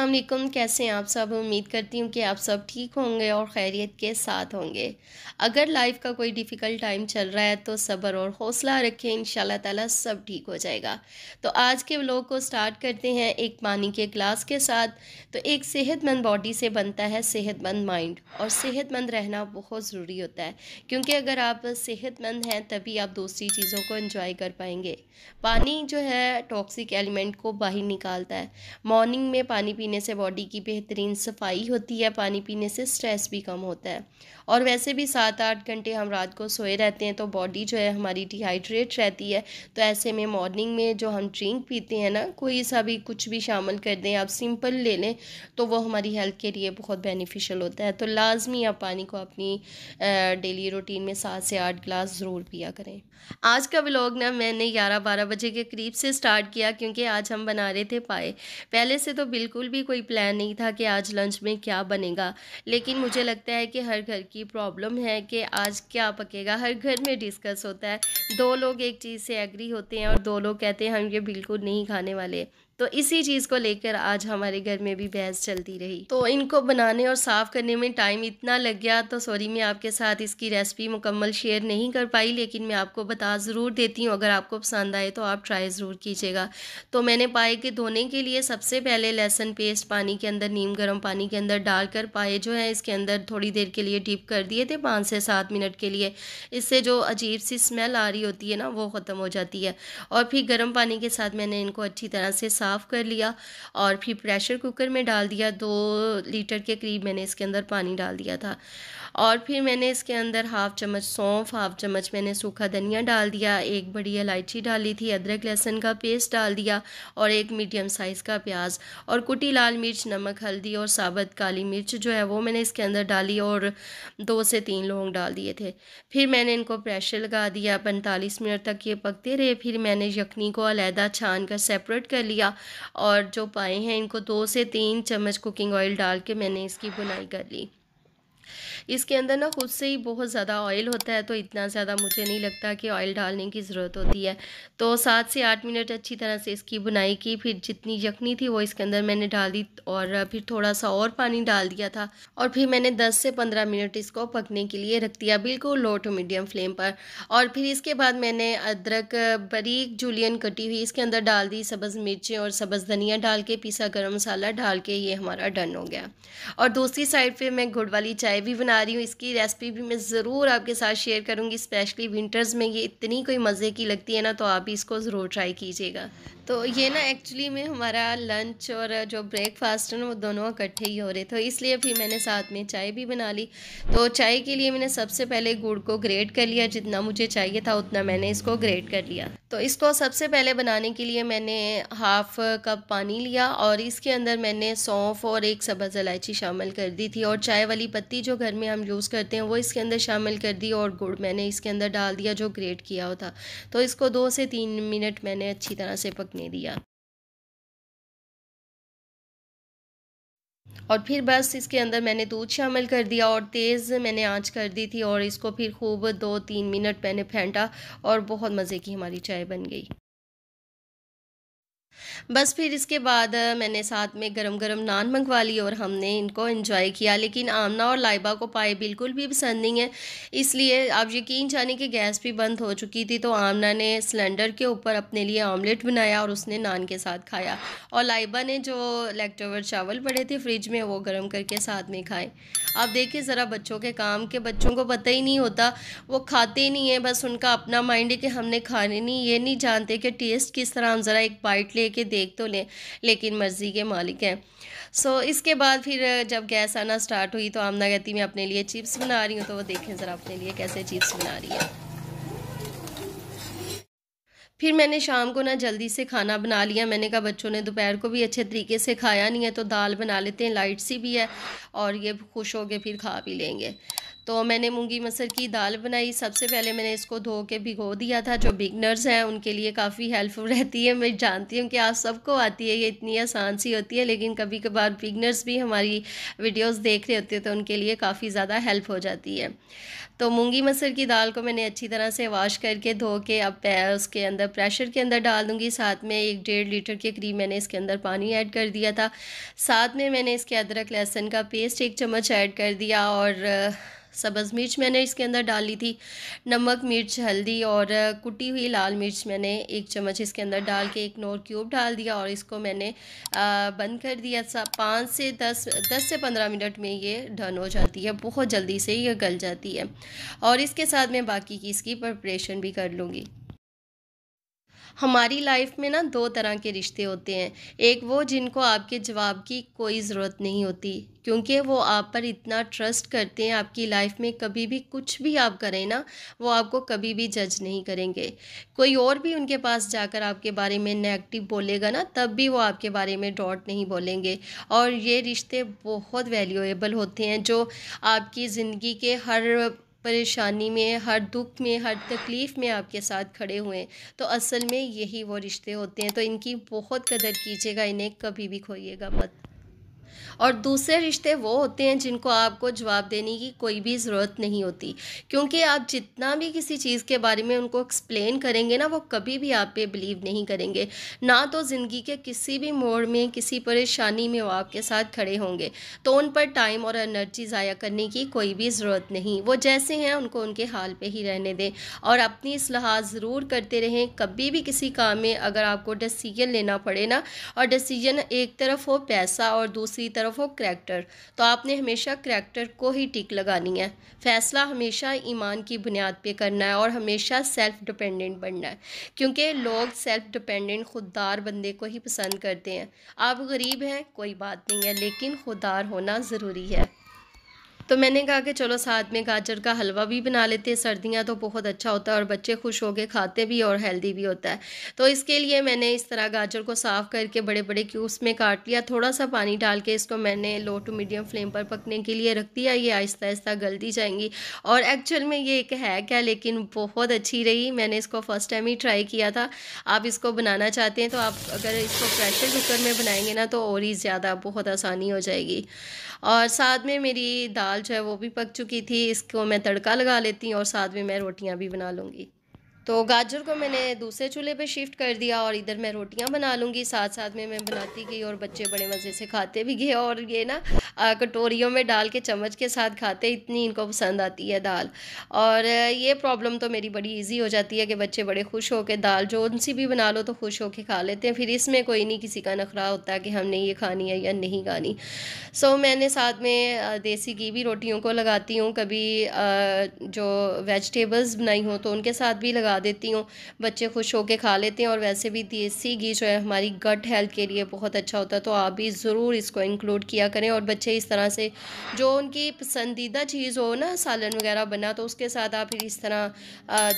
असलम कैसे हैं आप सब उम्मीद करती हूँ कि आप सब ठीक होंगे और खैरियत के साथ होंगे अगर लाइफ का कोई डिफ़िकल्ट टाइम चल रहा है तो सब्र और हौसला रखें इन ताला सब ठीक हो जाएगा तो आज के व्लॉग को स्टार्ट करते हैं एक पानी के ग्लास के साथ तो एक सेहतमंद बॉडी से बनता है सेहतमंद माइंड और सेहतमंद रहना बहुत ज़रूरी होता है क्योंकि अगर आप सेहतमंद हैं तभी आप दूसरी चीज़ों को इन्जॉय कर पाएंगे पानी जो है टॉक्सिक एलिमेंट को बाहर निकालता है मॉर्निंग में पानी पीने पीने से बॉडी की बेहतरीन सफाई होती है पानी पीने से स्ट्रेस भी कम होता है और वैसे भी सात आठ घंटे हम रात को सोए रहते हैं तो बॉडी जो है हमारी डिहाइड्रेट रहती है तो ऐसे में मॉर्निंग में जो हम ड्रिंक पीते हैं ना कोई सा भी कुछ भी शामिल कर दें आप सिंपल ले लें तो वो हमारी हेल्थ के लिए बहुत बेनिफिशियल होता है तो लाजमी आप पानी को अपनी डेली रूटीन में सात से आठ ग्लास ज़रूर पिया करें आज का व्लॉग ना मैंने ग्यारह बारह बजे के करीब से स्टार्ट किया क्योंकि आज हम बना रहे थे पाए पहले से तो बिल्कुल भी भी कोई प्लान नहीं था कि आज लंच में क्या बनेगा लेकिन मुझे लगता है कि हर घर की प्रॉब्लम है कि आज क्या पकेगा हर घर में डिस्कस होता है दो लोग एक चीज़ से एग्री होते हैं और दो लोग कहते हैं हम ये बिल्कुल नहीं खाने वाले तो इसी चीज़ को लेकर आज हमारे घर में भी बहस चलती रही तो इनको बनाने और साफ़ करने में टाइम इतना लग गया तो सॉरी मैं आपके साथ इसकी रेसिपी मुकम्मल शेयर नहीं कर पाई लेकिन मैं आपको बता ज़रूर देती हूँ अगर आपको पसंद आए तो आप ट्राई ज़रूर कीजिएगा तो मैंने पाए के धोने के लिए सबसे पहले लहसन पेस्ट पानी के अंदर नीम गर्म पानी के अंदर डालकर पाए जो है इसके अंदर थोड़ी देर के लिए डिप कर दिए थे पाँच से सात मिनट के लिए इससे जो अजीब सी स्मेल आ रही होती है ना वो ख़त्म हो जाती है और फिर गर्म पानी के साथ मैंने इनको अच्छी तरह से साफ साफ़ कर लिया और फिर प्रेशर कुकर में डाल दिया दो लीटर के करीब मैंने इसके अंदर पानी डाल दिया था और फिर मैंने इसके अंदर हाफ़ चम्मच सौंफ हाफ़ चम्मच मैंने सूखा धनिया डाल दिया एक बड़ी इलायची डाली थी अदरक लहसुन का पेस्ट डाल दिया और एक मीडियम साइज़ का प्याज और कुटी लाल मिर्च नमक हल्दी और साबत काली मिर्च जो है वो मैंने इसके अंदर डाली और दो से तीन लौंग डाल दिए थे फिर मैंने इनको प्रेशर लगा दिया पैंतालीस मिनट तक ये पकते रहे फिर मैंने यखनी को अलहदा छान कर सेपरेट कर लिया और जो पाए हैं इनको दो से तीन चम्मच कुकिंग ऑयल डाल के मैंने इसकी बुनाई कर ली इसके अंदर ना खुद से ही बहुत ज़्यादा ऑयल होता है तो इतना ज़्यादा मुझे नहीं लगता कि ऑयल डालने की ज़रूरत होती है तो सात से आठ मिनट अच्छी तरह से इसकी बुनाई की फिर जितनी यखनी थी वो इसके अंदर मैंने डाल दी और फिर थोड़ा सा और पानी डाल दिया था और फिर मैंने दस से पंद्रह मिनट इसको पकने के लिए रख दिया बिल्कुल लो टू मीडियम फ्लेम पर और फिर इसके बाद मैंने अदरक बरीक जुलियन कटी हुई इसके अंदर डाल दी सब्ज़ मिर्चें और सब्ज़ धनिया डाल के पीसा गर्म मसाला डाल के ये हमारा डन हो गया और दूसरी साइड पे मैं गुड़ वाली चाय मैं भी बना रही हूँ इसकी रेसिपी भी मैं ज़रूर आपके साथ शेयर करूँगी स्पेशली विंटर्स में ये इतनी कोई मज़े की लगती है ना तो आप भी इसको ज़रूर ट्राई कीजिएगा तो ये ना एक्चुअली में हमारा लंच और जो ब्रेकफास्ट है ना वो दोनों इकट्ठे ही हो रहे थे तो इसलिए फिर मैंने साथ में चाय भी बना ली तो चाय के लिए मैंने सबसे पहले गुड़ को ग्रेट कर लिया जितना मुझे चाहिए था उतना मैंने इसको ग्रेट कर लिया तो इसको सबसे पहले बनाने के लिए मैंने हाफ़ कप पानी लिया और इसके अंदर मैंने सौंफ और एक सब्ज़ इलायची शामिल कर दी थी और चाय वाली पत्ती जो घर में हम यूज़ करते हैं वो इसके अंदर शामिल कर दी और गुड़ मैंने इसके अंदर डाल दिया जो ग्रेट किया हुआ था तो इसको दो से तीन मिनट मैंने अच्छी तरह से पकने दिया और फिर बस इसके अंदर मैंने दूध शामिल कर दिया और तेज़ मैंने आंच कर दी थी और इसको फिर खूब दो तीन मिनट मैंने फेंटा और बहुत मज़े की हमारी चाय बन गई बस फिर इसके बाद मैंने साथ में गरम गरम नान मंगवा ली और हमने इनको इन्जॉय किया लेकिन आमना और लाइबा को पाए बिल्कुल भी पसंद नहीं है इसलिए आप यकीन जाने कि गैस भी बंद हो चुकी थी तो आमना ने सिलेंडर के ऊपर अपने लिए ऑमलेट बनाया और उसने नान के साथ खाया और लाइबा ने जो लेफ्ट चावल पड़े थे फ्रिज में वो गर्म करके साथ में खाए आप देखिए ज़रा बच्चों के काम के बच्चों को पता ही नहीं होता वो खाते नहीं हैं बस उनका अपना माइंड है कि हमने खाने नहीं ये नहीं जानते कि टेस्ट किस तरह हम ज़रा एक बाइट ले देख तो लें लेकिन मर्ज़ी के मालिक हैं सो इसके बाद फिर जब गैस आना स्टार्ट हुई तो आमना कहती मैं अपने लिए चिप्स बना रही हूँ तो वो देखें ज़रा अपने लिए कैसे चिप्स बना रही है फिर मैंने शाम को ना जल्दी से खाना बना लिया मैंने कहा बच्चों ने दोपहर को भी अच्छे तरीके से खाया नहीं है तो दाल बना लेते हैं लाइट सी भी है और ये खुश हो गए फिर खा भी लेंगे तो मैंने मूंगी मसर की दाल बनाई सबसे पहले मैंने इसको धो के भिगो दिया था जो बिगनर्स हैं उनके लिए काफ़ी हेल्पफुल रहती है मैं जानती हूँ कि आप सबको आती है ये इतनी आसान सी होती है लेकिन कभी कभार बिगनर्स भी हमारी वीडियोस देख रहे होते हैं तो उनके लिए काफ़ी ज़्यादा हेल्प हो जाती है तो मूँगी मसर की दाल को मैंने अच्छी तरह से वॉश करके धो के अब उसके अंदर प्रेशर के अंदर डाल दूँगी साथ में एक डेढ़ लीटर के करीब मैंने इसके अंदर पानी ऐड कर दिया था साथ में मैंने इसके अदरक लहसुन का पेस्ट एक चम्मच ऐड कर दिया और सब्ज़ मिर्च मैंने इसके अंदर डाली थी नमक मिर्च हल्दी और कुटी हुई लाल मिर्च मैंने एक चम्मच इसके अंदर डाल के एक नोर क्यूब डाल दिया और इसको मैंने बंद कर दिया पाँच से दस दस से पंद्रह मिनट में ये डन हो जाती है बहुत जल्दी से ये गल जाती है और इसके साथ मैं बाकी की इसकी प्रपरेशन भी कर लूँगी हमारी लाइफ में ना दो तरह के रिश्ते होते हैं एक वो जिनको आपके जवाब की कोई ज़रूरत नहीं होती क्योंकि वो आप पर इतना ट्रस्ट करते हैं आपकी लाइफ में कभी भी कुछ भी आप करें ना वो आपको कभी भी जज नहीं करेंगे कोई और भी उनके पास जाकर आपके बारे में नेगेटिव बोलेगा ना तब भी वो आपके बारे में डॉट नहीं बोलेंगे और ये रिश्ते बहुत वैल्यूएबल होते हैं जो आपकी ज़िंदगी के हर परेशानी में हर दुख में हर तकलीफ़ में आपके साथ खड़े हुए हैं तो असल में यही वो रिश्ते होते हैं तो इनकी बहुत कदर कीजिएगा इन्हें कभी भी खोइएगा मत और दूसरे रिश्ते वो होते हैं जिनको आपको जवाब देने की कोई भी ज़रूरत नहीं होती क्योंकि आप जितना भी किसी चीज़ के बारे में उनको एक्सप्लेन करेंगे ना वो कभी भी आप पे बिलीव नहीं करेंगे ना तो ज़िंदगी के किसी भी मोड़ में किसी परेशानी में वो आपके साथ खड़े होंगे तो उन पर टाइम और एनर्जी ज़ाया करने की कोई भी ज़रूरत नहीं वो जैसे हैं उनको उनके हाल पर ही रहने दें और अपनी असलाहत ज़रूर करते रहें कभी भी किसी काम में अगर आपको डिसीजन लेना पड़े ना और डिसीजन एक तरफ हो पैसा और दूसरी तरफ तरफ हो करैक्टर तो आपने हमेशा करैक्टर को ही टिक लगानी है फ़ैसला हमेशा ईमान की बुनियाद पे करना है और हमेशा सेल्फ़ डिपेंडेंट बनना है क्योंकि लोग सेल्फ़ डिपेंडेंट खुददार बंदे को ही पसंद करते हैं आप गरीब हैं कोई बात नहीं है लेकिन खुददार होना ज़रूरी है तो मैंने कहा कि चलो साथ में गाजर का हलवा भी बना लेते हैं सर्दियाँ तो बहुत अच्छा होता है और बच्चे खुश हो गए खाते भी और हेल्दी भी होता है तो इसके लिए मैंने इस तरह गाजर को साफ़ करके बड़े बड़े क्यूब्स में काट लिया थोड़ा सा पानी डाल के इसको मैंने लो टू मीडियम फ्लेम पर पकने के लिए रख दिया ये आहिस्ता आहिस्ता गलती जाएंगी और एक्चुअल में ये एक है क्या लेकिन बहुत अच्छी रही मैंने इसको फ़र्स्ट टाइम ही ट्राई किया था आप इसको बनाना चाहते हैं तो आप अगर इसको प्रेशर कुकर में बनाएंगे ना तो और ही ज़्यादा बहुत आसानी हो जाएगी और साथ में मेरी दाल दाल जो है वो भी पक चुकी थी इसको मैं तड़का लगा लेती हूँ और साथ में मैं रोटियाँ भी बना लूँगी तो गाजर को मैंने दूसरे चूल्हे पे शिफ्ट कर दिया और इधर मैं रोटियां बना लूँगी साथ साथ में मैं बनाती गई और बच्चे बड़े मज़े से खाते भी गए और ये ना कटोरियों में डाल के चम्मच के साथ खाते इतनी इनको पसंद आती है दाल और ये प्रॉब्लम तो मेरी बड़ी इजी हो जाती है कि बच्चे बड़े खुश होकर दाल जो उनसी भी बना लो तो खुश के खा लेते हैं फिर इसमें कोई नहीं किसी का नखरा होता कि हमने ये खानी है या नहीं खानी सो मैंने साथ में देसी घी भी रोटियों को लगाती हूँ कभी जो वेजिटेबल्स बनाई हों तो उनके साथ भी लगा लगा देती हूँ बच्चे खुश होकर खा लेते हैं और वैसे भी देसी घी जो है हमारी गट हेल्थ के लिए बहुत अच्छा होता है तो आप भी ज़रूर इसको इंक्लूड किया करें और बच्चे इस तरह से जो उनकी पसंदीदा चीज़ हो ना सालन वगैरह बना तो उसके साथ आप इस तरह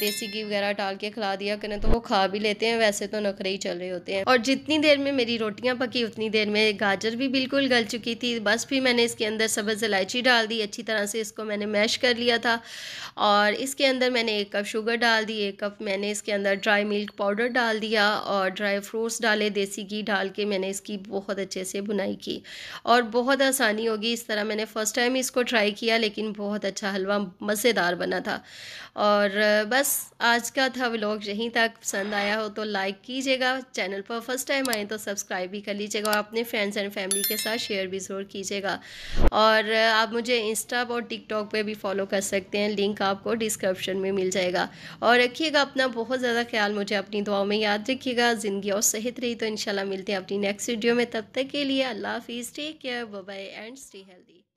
देसी घी वगैरह डाल के खिला दिया करें तो वो खा भी लेते हैं वैसे तो नखरे ही चल रहे होते हैं और जितनी देर में मेरी रोटियाँ पकी उतनी देर में गाजर भी बिल्कुल गल चुकी थी बस फिर मैंने इसके अंदर सब्ज़ इलायची डाल दी अच्छी तरह से इसको मैंने मैश कर लिया था और इसके अंदर मैंने एक कप शुगर डाल दी एक कप मैंने इसके अंदर ड्राई मिल्क पाउडर डाल दिया और ड्राई फ्रूट्स डाले देसी घी डाल के मैंने इसकी बहुत अच्छे से बुनाई की और बहुत आसानी होगी इस तरह मैंने फ़र्स्ट टाइम इसको ट्राई किया लेकिन बहुत अच्छा हलवा मज़ेदार बना था और बस आज का था व्लॉग यहीं तक पसंद आया हो तो लाइक कीजिएगा चैनल पर फर्स्ट टाइम आए तो सब्सक्राइब भी कर लीजिएगा और अपने फ्रेंड्स एंड फैमिली के साथ शेयर भी ज़रूर कीजिएगा और आप मुझे इंस्टा और टिकटॉक पे भी फॉलो कर सकते हैं लिंक आपको डिस्क्रिप्शन में मिल जाएगा और रखिए रखिएगा अपना बहुत ज़्यादा ख्याल मुझे अपनी दुआओं में याद रखिएगा ज़िंदगी और सेहत रही तो इंशाल्लाह मिलते हैं अपनी नेक्स्ट वीडियो में तब तक के लिए अल्लाह हाफिज़ take care bye and stay healthy